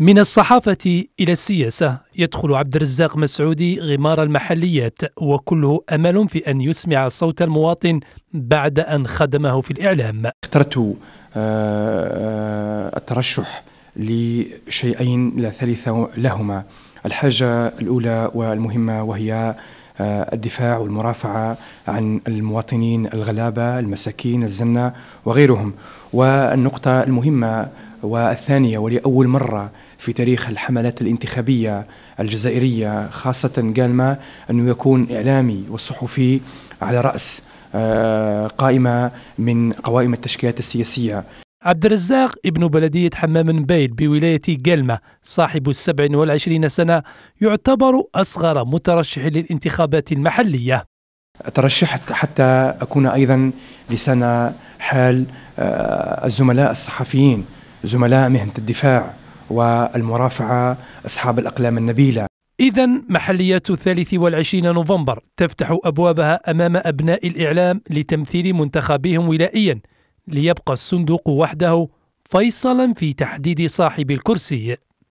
من الصحافة إلى السياسة يدخل عبد الرزاق مسعودي غمار المحليات وكله أمل في أن يسمع صوت المواطن بعد أن خدمه في الإعلام اخترت آه، آه، الترشح لشيئين لا ثالث لهما الحاجة الأولى والمهمة وهي آه، الدفاع والمرافعة عن المواطنين الغلابة المساكين الزنة وغيرهم والنقطة المهمة والثانية ولأول مرة في تاريخ الحملات الانتخابية الجزائرية خاصة قالما أنه يكون إعلامي والصحفي على رأس آه، قائمة من قوائم التشكيلات السياسية عبد الرزاق ابن بلدية حمام بيل بولاية قلمة صاحب السبع والعشرين سنة يعتبر أصغر مترشح للانتخابات المحلية ترشحت حتى أكون أيضا لسنة حال آه، الزملاء الصحفيين زملاء مهنة الدفاع والمرافعة أصحاب الأقلام النبيلة إذا محليات الثالث والعشرين نوفمبر تفتح أبوابها أمام أبناء الإعلام لتمثيل منتخبهم ولائيا ليبقى الصندوق وحده فيصلا في تحديد صاحب الكرسي